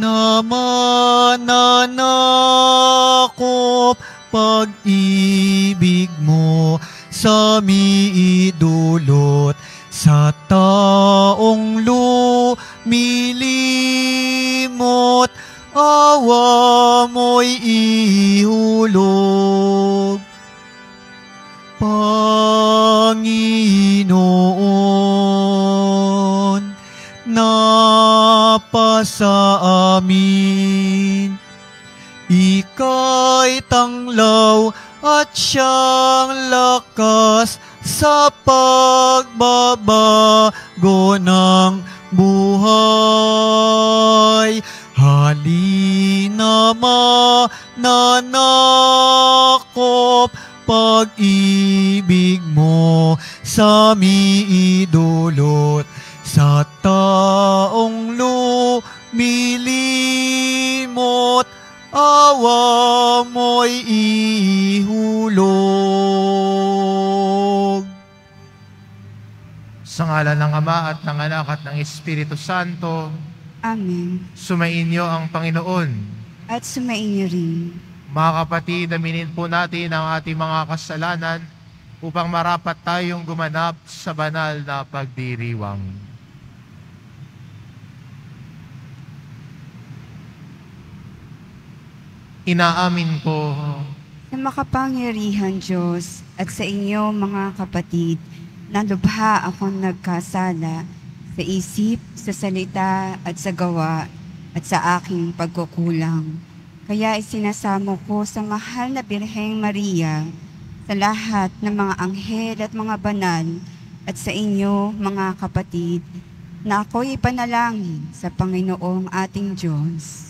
Namananakop pag-ibig mo sa miidulot sa taong lumilimot awa mo'y ihulog. Panginoon, pa sa amin. Ika'y tanglaw at siyang lakas sa pagbabago ng buhay. Halina mananakop pag-ibig mo sa miidulot sa taong lupa milimot, awa mo'y ihulog. Sa ngala ng Ama at ng Anak at ng Espiritu Santo, Amen. Sumainyo ang Panginoon. At sumainyo rin. Mga kapatid, aminin po natin ang ating mga kasalanan upang marapat tayong gumanap sa banal na pagdiriwang. inaamin ko na makapangyarihan Diyos at sa inyo mga kapatid, na lubha akong nagkasala sa isip, sa salita at sa gawa at sa aking pagkukulang. Kaya isinasamo ko sa mahal na Birheng Maria, sa lahat ng mga anghel at mga banal at sa inyo mga kapatid na ako'y ipanalangin sa Panginoong ating Diyos.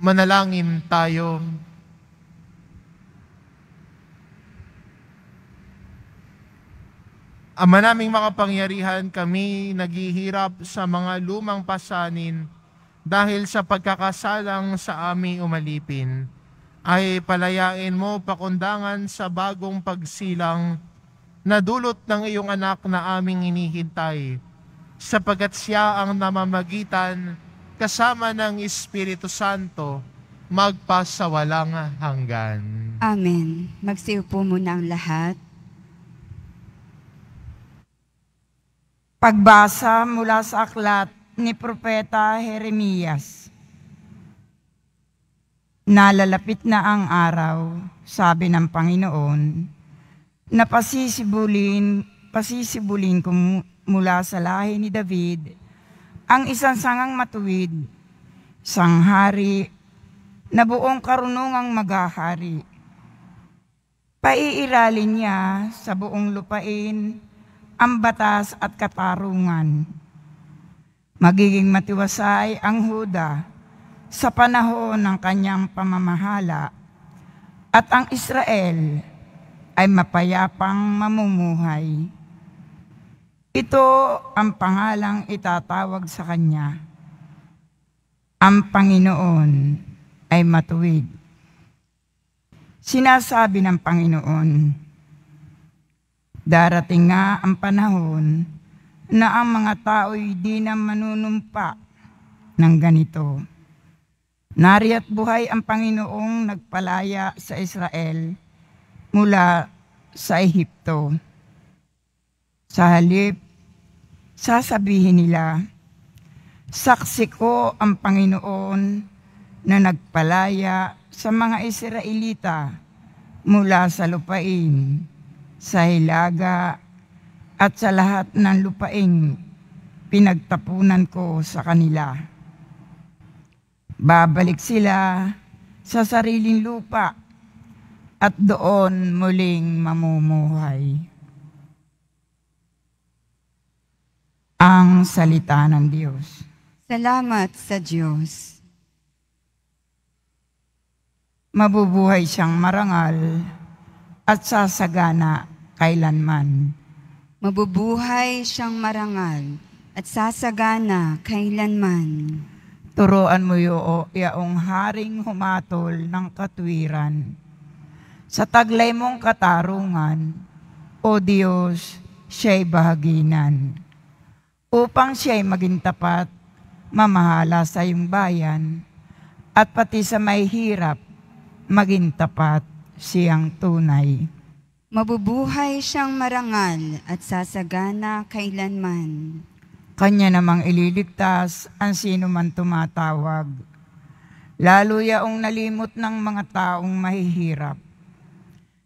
manalangin tayo. Ama naming makapangyarihan, kami naghihirap sa mga lumang pasanin dahil sa pagkakasalang sa aming umalipin. Ay palayain mo pakundangan sa bagong pagsilang na dulot ng iyong anak na aming inihintay, sapagat siya ang namamagitan kasama ng Espiritu Santo, magpasawalang hanggan. Amen. Magsiyo po muna ang lahat. Pagbasa mula sa aklat ni Propeta Jeremias. Nalalapit na ang araw, sabi ng Panginoon, na pasisibulin, pasisibulin ko mula sa lahi ni David ang isang sangang matuwid, sanghari, na buong karunungang magahari. Paiiralin niya sa buong lupain ang batas at katarungan. Magiging matiwasay ang Huda sa panahon ng kanyang pamamahala at ang Israel ay mapayapang mamumuhay ito ang pangalang itatawag sa Kanya. Ang Panginoon ay matuwid. Sinasabi ng Panginoon, Darating nga ang panahon na ang mga tao'y di na manunumpa ng ganito. Nariyat buhay ang Panginoong nagpalaya sa Israel mula sa Ehipto. Sa halip, sasabihin nila, Saksi ko ang Panginoon na nagpalaya sa mga Israelita mula sa lupain, sa hilaga at sa lahat ng lupain pinagtapunan ko sa kanila. Babalik sila sa sariling lupa at doon muling mamumuhay. ang salita ng Diyos. Salamat sa Diyos. Mabubuhay siyang marangal at sasagana kailanman. Mabubuhay siyang marangal at sasagana kailanman. Turuan mo yaong haring humatol ng katwiran. Sa taglay mong katarungan, O Diyos, siya'y bahaginan upang siya ay maging tapat, mamahala sa iyong bayan, at pati sa may hirap, maging tapat siyang tunay. Mabubuhay siyang marangal at sasagana kailanman. Kanya namang ililigtas ang sino man tumatawag, lalo yaong nalimot ng mga taong mahihirap.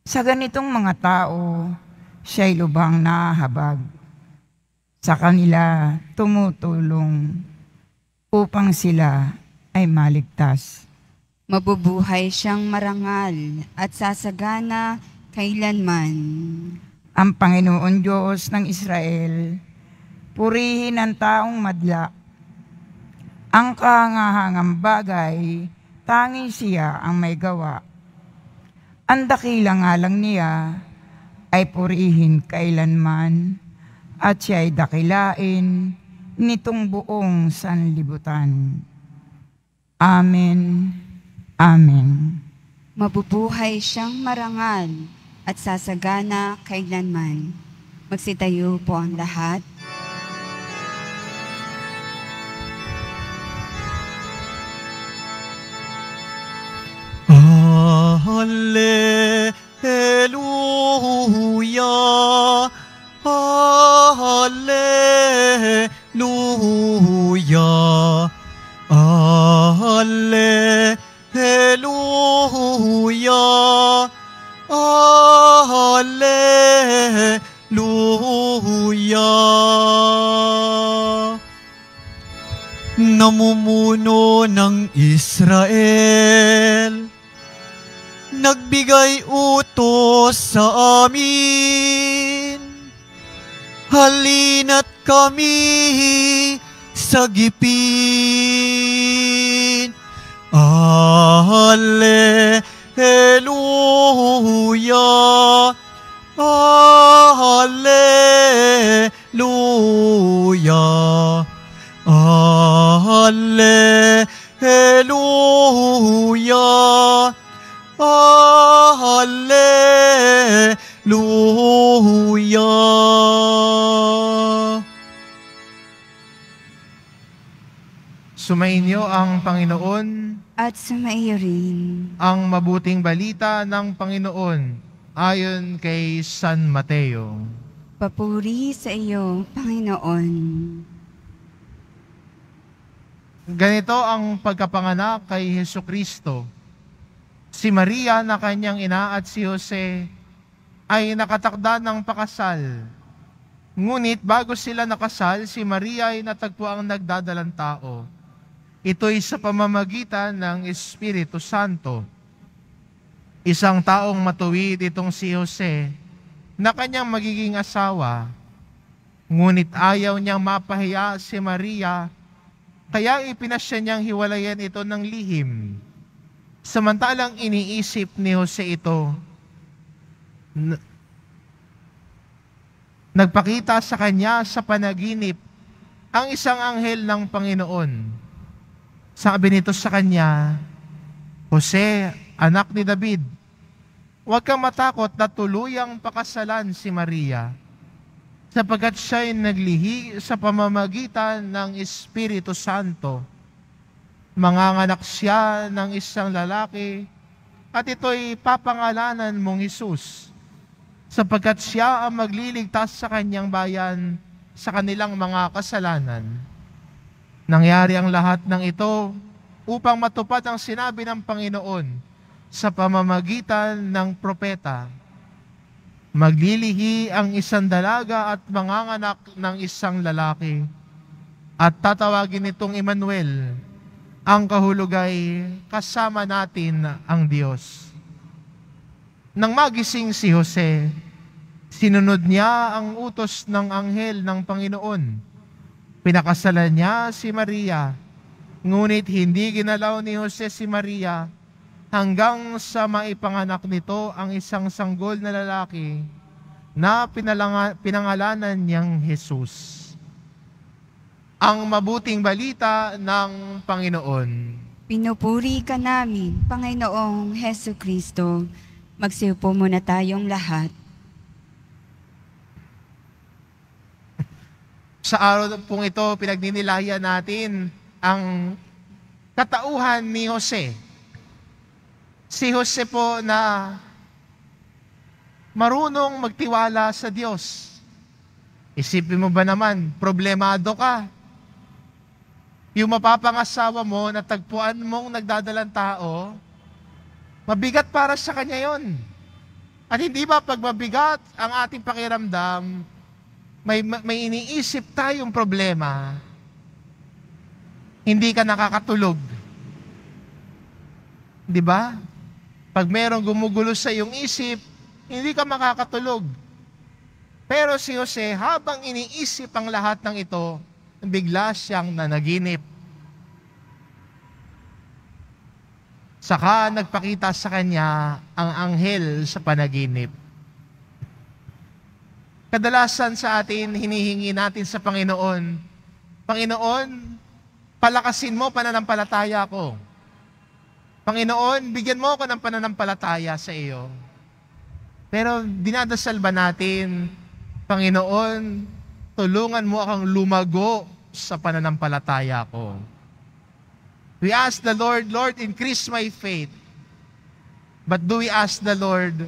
Sa ganitong mga tao, siya'y lubang nahabag sa kanila tumutulong upang sila ay maligtas. Mabubuhay siyang marangal at sasagana kailanman. Ang Panginoon Diyos ng Israel, purihin ang taong madla. Ang kahangahangang bagay, tanging siya ang may gawa. Ang dakila nga niya ay purihin kailanman at siya'y dakilain nitong buong sanlibutan. Amen. Amen. Mabubuhay siyang marangal at sasagana kailanman. Magsitayo po ang lahat. Hallelujah. namumuno ng Israel, nagbigay utos sa amin. Halina't kami sa sagipin. Alleluia. Alleluia. Alleluia. Ah, Alleluia. Sumainyo ang Panginoon at sumaiyo rin ang mabuting balita ng Panginoon ayon kay San Mateo. Papuri sa iyo, Panginoon. Ganito ang pagkapanganak kay Heso Kristo. Si Maria na kanyang ina at si Jose ay nakatakda ng pakasal. Ngunit bago sila nakasal, si Maria ay natagpo ang nagdadalang tao. Ito'y sa pamamagitan ng Espiritu Santo. Isang taong matuwid itong si Jose na kanyang magiging asawa. Ngunit ayaw niyang mapahiya si Maria kaya ipinasya niyang hiwalayan ito ng lihim. Samantalang iniisip ni Jose ito, nagpakita sa kanya sa panaginip ang isang anghel ng Panginoon. Sabi nito sa kanya, Jose, anak ni David, huwag kang matakot na tuluyang pakasalan si Maria sapagkat siya ay naglihi sa pamamagitan ng Espiritu Santo. Manganganak siya ng isang lalaki at ito'y papangalanan mong Isus sapagkat siya ang magliligtas sa kanyang bayan sa kanilang mga kasalanan. Nangyari ang lahat ng ito upang matupad ang sinabi ng Panginoon sa pamamagitan ng propeta Maglilihi ang isang dalaga at manganganak ng isang lalaki at tatawagin itong Emmanuel, ang kahulugay kasama natin ang Diyos. Nang magising si Jose, sinunod niya ang utos ng anghel ng Panginoon. Pinakasalan niya si Maria, ngunit hindi ginalaw ni Jose si Maria hanggang sa maipanganak nito ang isang sanggol na lalaki na pinangalanan niyang Jesus. Ang mabuting balita ng Panginoon. Pinupuri ka namin, Panginoong Heso Kristo. Magsiupo muna tayong lahat. Sa araw pong ito, pinagninilaya natin ang katauhan ni Jose si Jose po na marunong magtiwala sa Diyos. Isipin mo ba naman, problemado ka. Yung mapapangasawa mo, natagpuan mong nagdadalang tao, mabigat para sa kanya yon. At hindi ba pag mabigat ang ating pakiramdam, may, may iniisip tayong problema, hindi ka nakakatulog. Di ba? Pag merong gumugulo sa iyong isip, hindi ka makakatulog. Pero si Jose, habang iniisip ang lahat ng ito, bigla siyang nanaginip. Saka nagpakita sa kanya ang anghel sa panaginip. Kadalasan sa atin, hinihingi natin sa Panginoon, Panginoon, palakasin mo pananampalataya ko. Panginoon, bigyan mo ako ng pananampalataya sa iyo. Pero dinadasal ba natin, Panginoon, tulungan mo akong lumago sa pananampalataya ko. We ask the Lord, Lord, increase my faith. But do we ask the Lord,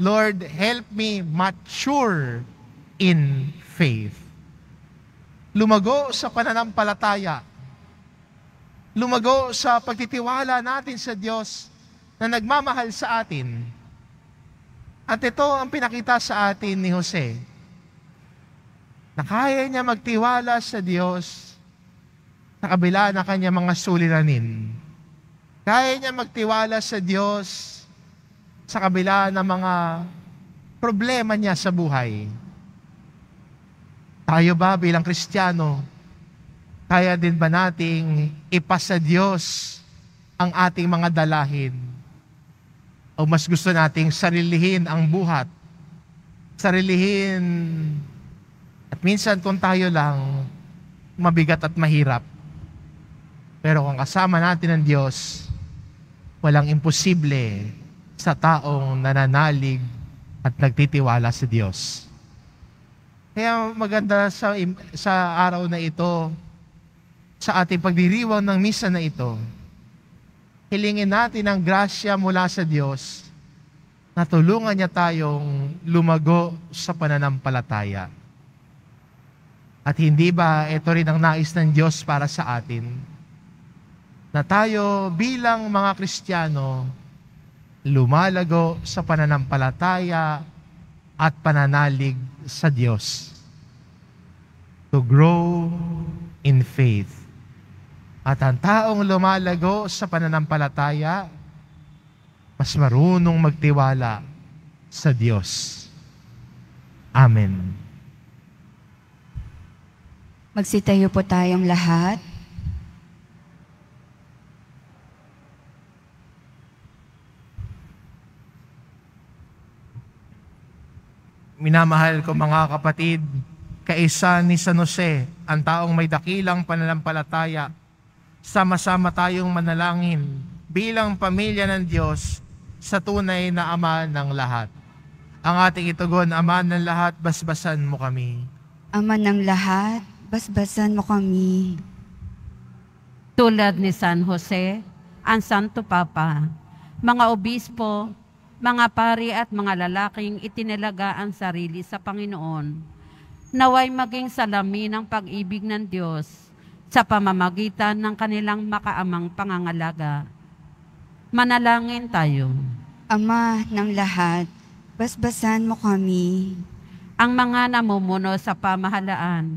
Lord, help me mature in faith. Lumago sa pananampalataya lumago sa pagtitiwala natin sa Diyos na nagmamahal sa atin. At ito ang pinakita sa atin ni Jose, na kaya niya magtiwala sa Diyos na kabila na kanya mga suliranin. Kaya niya magtiwala sa Diyos sa kabila ng mga problema niya sa buhay. Tayo ba bilang Kristiyano, kaya din ba nating ipasa Diyos ang ating mga dalahin? O mas gusto nating sarilihin ang buhat? Sarilihin at minsan kung tayo lang mabigat at mahirap. Pero kung kasama natin ang Diyos, walang imposible sa taong nananalig at nagtitiwala sa Diyos. Kaya maganda sa, sa araw na ito, sa ating pagdiriwang ng misa na ito, hilingin natin ang grasya mula sa Diyos na tulungan niya tayong lumago sa pananampalataya. At hindi ba ito rin ang nais ng Diyos para sa atin? Na tayo bilang mga Kristiyano, lumalago sa pananampalataya at pananalig sa Diyos. To grow in faith. At ang taong lumalago sa pananampalataya, mas marunong magtiwala sa Diyos. Amen. Magsitayo po tayong lahat. Minamahal ko mga kapatid, kaisa ni San Jose, ang taong may dakilang pananampalataya sama-sama tayong manalangin bilang pamilya ng Diyos sa tunay na Ama ng lahat. Ang ating itugon, Ama ng lahat, basbasan mo kami. Ama ng lahat, basbasan mo kami. Tulad ni San Jose, ang Santo Papa, mga obispo, mga pari at mga lalaking itinalaga ang sarili sa Panginoon, naway maging salamin ng pag-ibig ng Diyos sa pamamagitan ng kanilang makaamang pangangalaga. Manalangin tayo. Ama ng lahat, basbasan mo kami. Ang mga namumuno sa pamahalaan,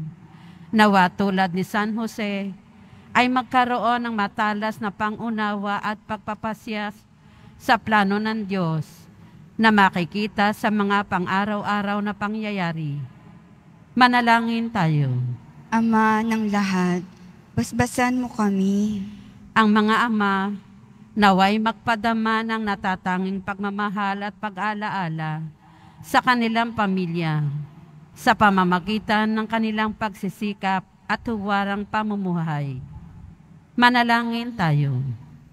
nawa tulad ni San Jose, ay magkaroon ng matalas na pangunawa at pagpapasyas sa plano ng Diyos na makikita sa mga pang-araw-araw na pangyayari. Manalangin tayo. Ama ng lahat, basbasan mo kami. Ang mga ama, naway magpadama ng natatanging pagmamahal at pag-alaala sa kanilang pamilya sa pamamagitan ng kanilang pagsisikap at huwarang pamumuhay. Manalangin tayo.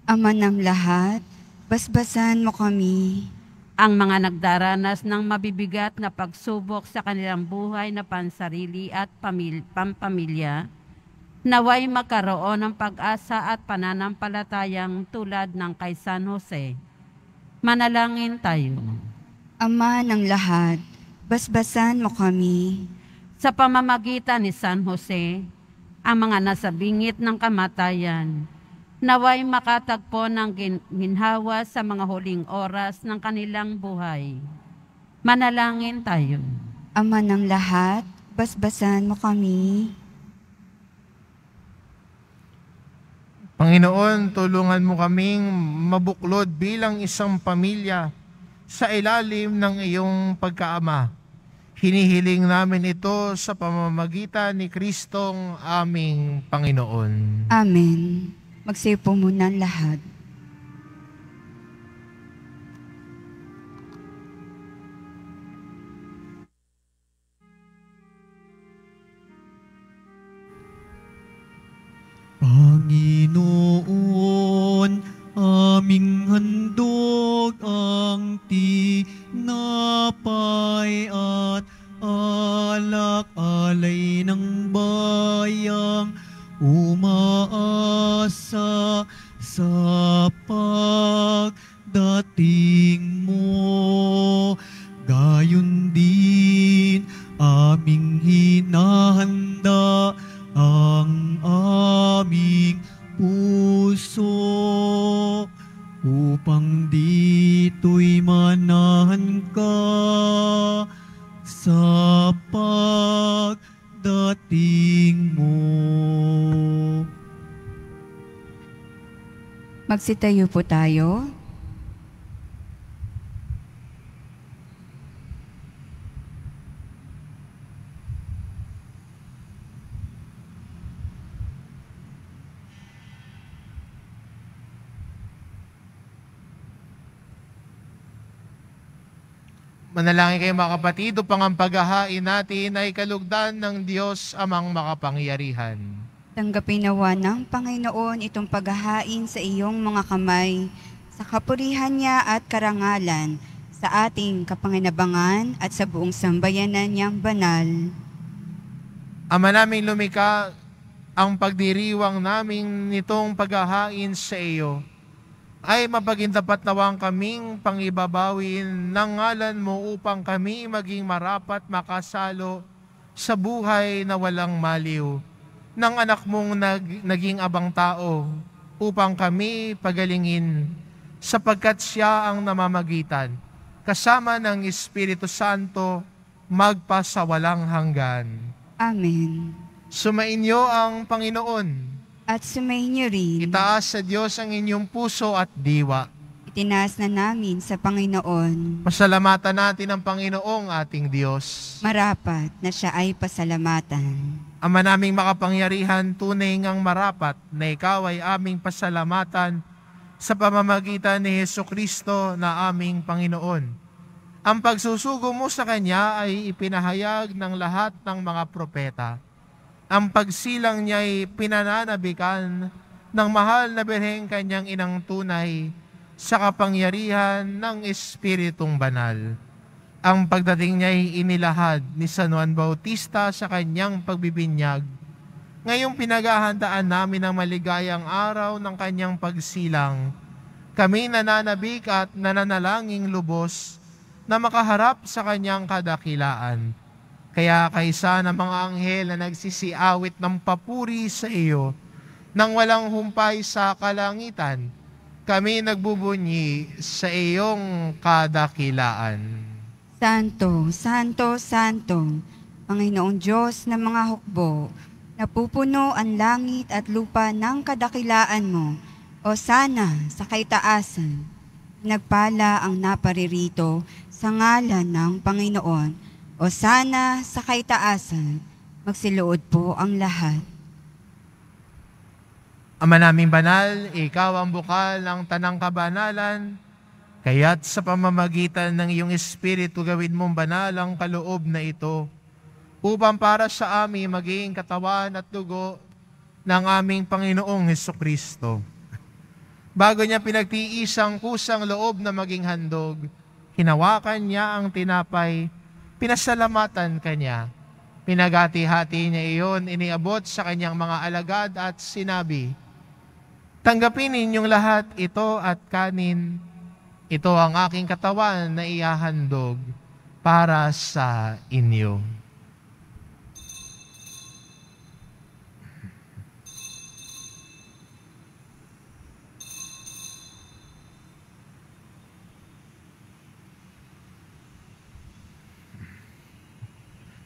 Ama ng lahat, basbasan mo kami. Ang mga nagdaranas ng mabibigat na pagsubok sa kanilang buhay na pansarili at pamil- pampamilya, naway makaroon ng pag-asa at pananampalatayang tulad ng kay San Jose. Manalangin tayo. Ama ng lahat, basbasan mo kami. Sa pamamagitan ni San Jose, ang mga nasa bingit ng kamatayan, naway makatagpo ng ginhawa sa mga huling oras ng kanilang buhay. Manalangin tayo. Ama ng lahat, basbasan mo kami Panginoon, tulungan mo kaming mabuklod bilang isang pamilya sa ilalim ng iyong pagkaama. Hinihiling namin ito sa pamamagitan ni Kristong aming Panginoon. Amen. Magsipo muna lahat. Panginoon, aming handog ang tinapay at alak-alay ng bayang umaasa sa pagdating mo. Gayon din aming hinahanda ang aming puso upang dito'y manahan ka sa pagdating mo. Magsitayo po tayo. Manalangin kayo mga kapatid upang ang paghahain natin ay kalugdan ng Diyos amang makapangyarihan. Tanggapin nawa ng Panginoon itong paghahain sa iyong mga kamay, sa kapurihan niya at karangalan, sa ating kapanginabangan at sa buong sambayanan niyang banal. Ama naming lumika, ang pagdiriwang namin nitong paghahain sa iyo, ay dapat nawang kaming pangibabawin ng ngalan mo upang kami maging marapat makasalo sa buhay na walang maliw ng anak mong nag, naging abang tao upang kami pagalingin sapagkat siya ang namamagitan kasama ng Espiritu Santo magpasawalang hanggan. Amen. Sumainyo ang Panginoon. At sumayin niyo rin. Itaas sa Diyos ang inyong puso at diwa. Itinaas na namin sa Panginoon. Pasalamatan natin ang Panginoong ating Diyos. Marapat na siya ay pasalamatan. Ama naming makapangyarihan, tunay ngang marapat na ikaw ay aming pasalamatan sa pamamagitan ni Heso Kristo na aming Panginoon. Ang pagsusugo mo sa Kanya ay ipinahayag ng lahat ng mga propeta ang pagsilang niya'y pinananabikan ng mahal na birheng kanyang inang tunay sa kapangyarihan ng Espiritong Banal. Ang pagdating niya'y inilahad ni San Juan Bautista sa kanyang pagbibinyag. Ngayong pinaghahandaan namin ang maligayang araw ng kanyang pagsilang, kami nananabik at nananalangin lubos na makaharap sa kanyang kadakilaan kaya kaysa ng mga anghel na nagsisiawit ng papuri sa iyo, nang walang humpay sa kalangitan, kami nagbubunyi sa iyong kadakilaan. Santo, Santo, Santo, Panginoong Diyos ng mga hukbo, napupuno ang langit at lupa ng kadakilaan mo, o sana sa kaitaasan. Nagpala ang naparirito sa ngalan ng Panginoon o sana sa kaitaasan, magsilood po ang lahat. Ama naming banal, ikaw ang bukal ng tanang kabanalan, kaya't sa pamamagitan ng iyong espiritu gawin mong banal ang kaloob na ito, upang para sa amin maging katawan at dugo ng aming Panginoong Heso Kristo. Bago niya pinagtiisang kusang loob na maging handog, hinawakan niya ang tinapay pinasalamatan kanya. Pinagati-hati niya iyon, iniabot sa kanyang mga alagad at sinabi, Tanggapin ninyong lahat ito at kanin. Ito ang aking katawan na ihahandog para sa inyo.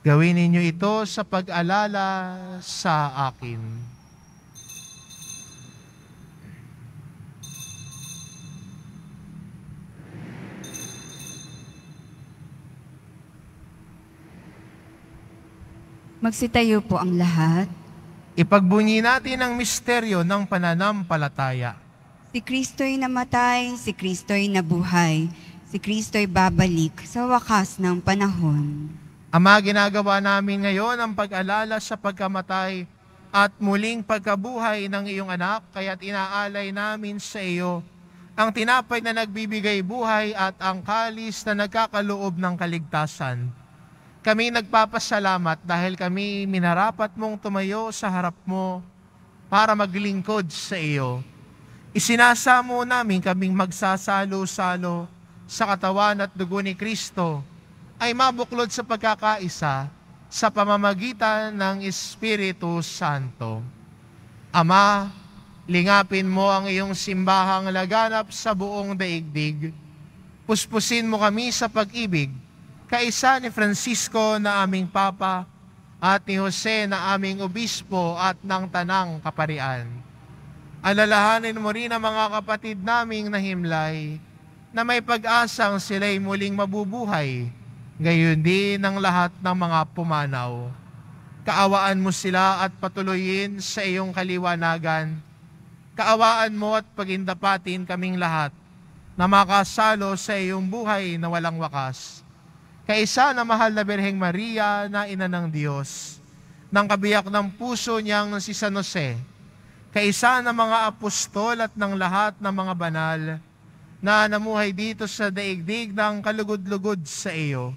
Gawin ninyo ito sa pag-alala sa akin. Magsitayo po ang lahat. Ipagbunyi natin ang misteryo ng pananampalataya. Si Kristo'y namatay, si Kristo'y nabuhay, si Kristo'y babalik sa wakas ng panahon. Ama, ginagawa namin ngayon ang pag-alala sa pagkamatay at muling pagkabuhay ng iyong anak, kaya't inaalay namin sa iyo ang tinapay na nagbibigay buhay at ang kalis na nagkakaloob ng kaligtasan. Kami nagpapasalamat dahil kami minarapat mong tumayo sa harap mo para maglingkod sa iyo. Isinasamo namin kaming magsasalo-salo sa katawan at dugo ni Kristo ay mabuklod sa pagkakaisa sa pamamagitan ng Espiritu Santo. Ama, lingapin mo ang iyong simbahang laganap sa buong daigdig. Puspusin mo kami sa pag-ibig, kaisa ni Francisco na aming Papa at ni Jose na aming Obispo at ng Tanang Kaparian. Alalahanin mo rin ang mga kapatid naming na himlay na may pag-asang sila'y muling mabubuhay Gayon din ang lahat ng mga pumanaw. Kaawaan mo sila at patuloyin sa iyong kaliwanagan. Kaawaan mo at pagindapatin kaming lahat na makasalo sa iyong buhay na walang wakas. Kaisa na mahal na Birheng Maria na ina ng Diyos, ng kabiyak ng puso niyang si San Jose, kaisa ng mga apostol at ng lahat ng mga banal na namuhay dito sa daigdig ng kalugod-lugod sa iyo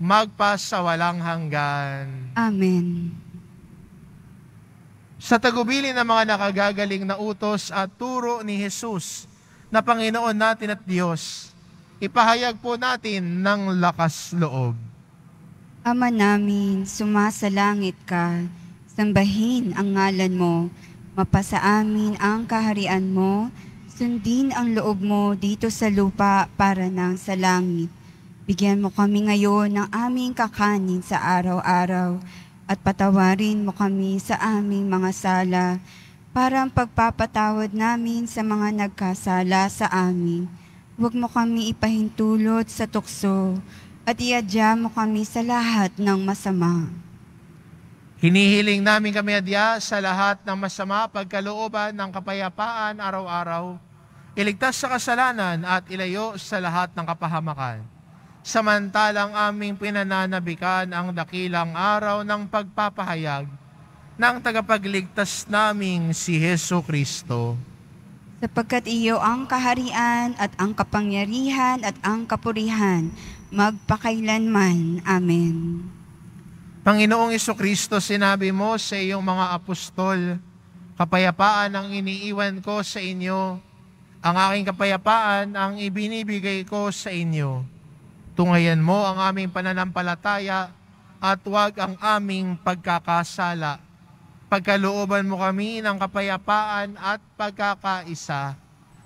magpasawalang hanggan. Amen. Sa tagubilin ng mga nakagagaling na utos at turo ni Jesus na Panginoon natin at Diyos, ipahayag po natin ng lakas loob. Ama namin, sumasalangit ka, sambahin ang ngalan mo, mapasa amin ang kaharian mo, sundin ang loob mo dito sa lupa para nang sa langit. Bigyan mo kami ngayon ng aming kakanin sa araw-araw at patawarin mo kami sa aming mga sala para ang pagpapatawad namin sa mga nagkasala sa amin. Huwag mo kami ipahintulot sa tukso at iadya mo kami sa lahat ng masama. Hinihiling namin kami adya sa lahat ng masama pagkalooban ng kapayapaan araw-araw, iligtas sa kasalanan at ilayo sa lahat ng kapahamakan samantalang aming pinananabikan ang dakilang araw ng pagpapahayag ng tagapagligtas naming si Heso Kristo. Sapagkat iyo ang kaharian at ang kapangyarihan at ang kapurihan, magpakailanman. Amen. Panginoong Iso Kristo, sinabi mo sa iyong mga apostol, kapayapaan ang iniiwan ko sa inyo, ang aking kapayapaan ang ibinibigay ko sa inyo Tunghayan mo ang aming pananampalataya at huwag ang aming pagkakasala. Pagkalooban mo kami ng kapayapaan at pagkakaisa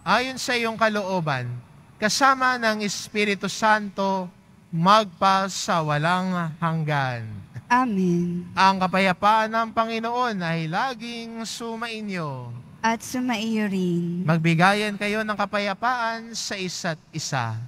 ayon sa iyong kalooban, kasama ng Espiritu Santo, magpa sa walang hanggan. Amen. Ang kapayapaan ng Panginoon ay laging sumainyo. At sumaiyo rin. Magbigayan kayo ng kapayapaan sa isa't isa.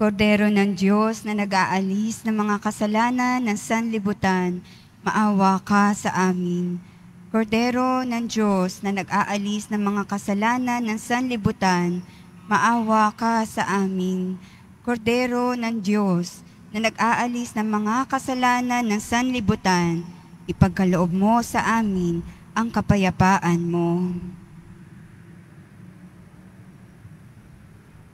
Kordero ng Diyos na nag-aalis ng mga kasalanan ng sanlibutan, maawa ka sa amin. Kordero ng Diyos na nag-aalis ng mga kasalanan ng sanlibutan, maawa ka sa amin. Kordero ng Diyos na nag-aalis ng mga kasalanan ng sanlibutan, ipagkaloob mo sa amin ang kapayapaan mo.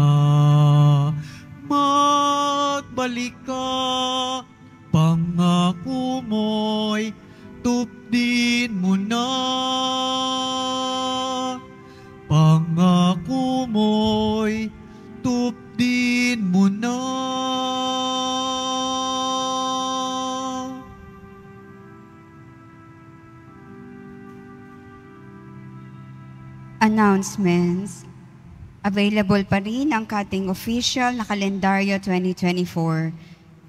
ka, magbalik ka, pangako mo'y tupdin mo na. Pangako mo'y tupdin mo na. Announcements Available pa rin ang cutting official na kalendaryo 2024.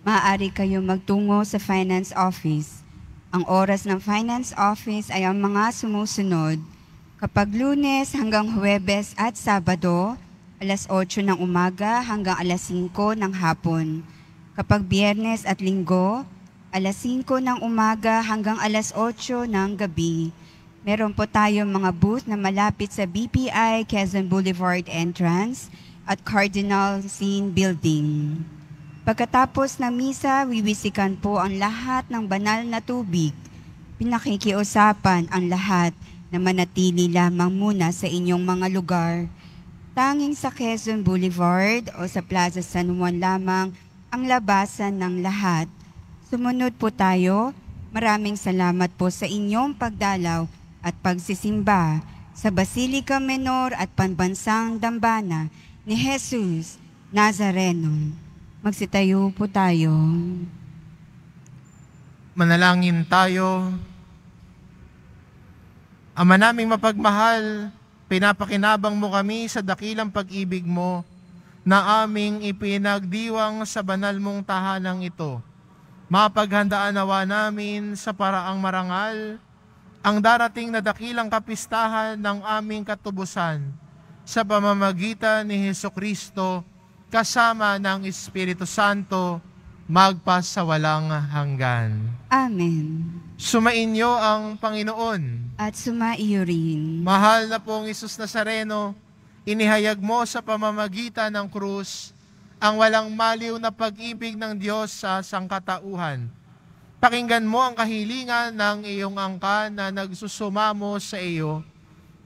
Maaari kayong magtungo sa Finance Office. Ang oras ng Finance Office ay ang mga sumusunod. Kapag lunes hanggang Huwebes at Sabado, alas 8 ng umaga hanggang alas 5 ng hapon. Kapag biyernes at linggo, alas 5 ng umaga hanggang alas 8 ng gabi. Meron po tayong mga booth na malapit sa BPI Quezon Boulevard entrance at Cardinal Scene Building. Pagkatapos ng misa, wiwisikan po ang lahat ng banal na tubig. Pinakikiusapan ang lahat na manatili lamang muna sa inyong mga lugar. Tanging sa Quezon Boulevard o sa Plaza San Juan lamang ang labasan ng lahat. Sumunod po tayo. Maraming salamat po sa inyong pagdalaw at pagsisimba sa Basilica Menor at Pambansang Dambana ni Jesus Nazareno. Magsitayo po tayo. Manalangin tayo. Ama naming mapagmahal, pinapakinabang mo kami sa dakilang pag-ibig mo na aming ipinagdiwang sa banal mong tahanang ito. Mapaghandaan nawa namin sa paraang marangal, ang darating na dakilang kapistahan ng aming katubusan sa pamamagitan ni Heso Kristo kasama ng Espiritu Santo magpasawalang hanggan. Amen. Sumainyo ang Panginoon. At sumaiyo rin. Mahal na pong Isus Nazareno, inihayag mo sa pamamagitan ng krus ang walang maliw na pag-ibig ng Diyos sa sangkatauhan Pakinggan mo ang kahilingan ng iyong angka na nagsusumamo sa iyo.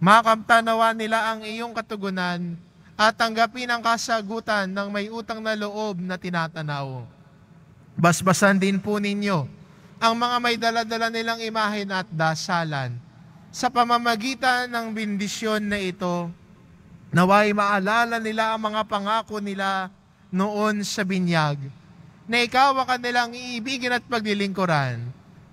Makamtanawa nila ang iyong katugunan at tanggapin ang kasagutan ng may utang na loob na tinatanaw. Basbasan din po ninyo ang mga may daladala nilang imahen at dasalan. Sa pamamagitan ng bindisyon na ito, naway maalala nila ang mga pangako nila noon sa binyag na ikaw ang kanilang iibigin at paglilingkuran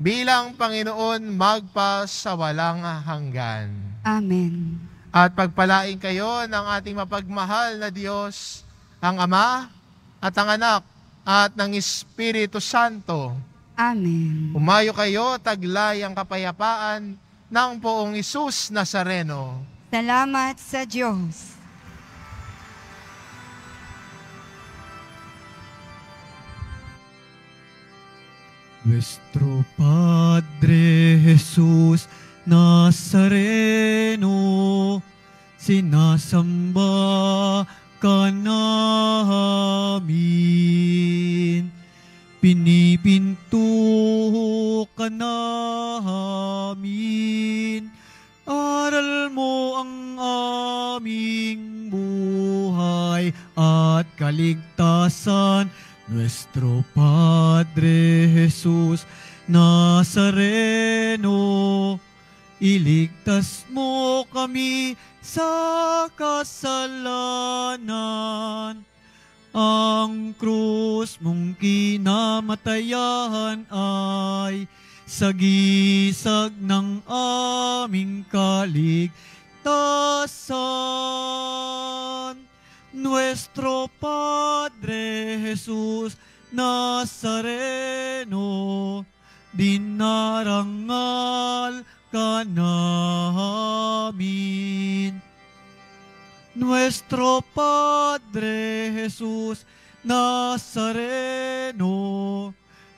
bilang Panginoon magpa sa walang hanggan. Amen. At pagpalain kayo ng ating mapagmahal na Diyos, ang Ama at ang Anak at ng Espiritu Santo. Amen. Umayo kayo, taglay ang kapayapaan ng poong Isus Nazareno. Salamat sa Diyos. Nuestro Padre Jesus Nazareno, sinasamba sagisag ng aming kaligtasan. Nuestro Padre Jesus Nazareno, dinarangal ka namin. Nuestro Padre Jesus Nazareno,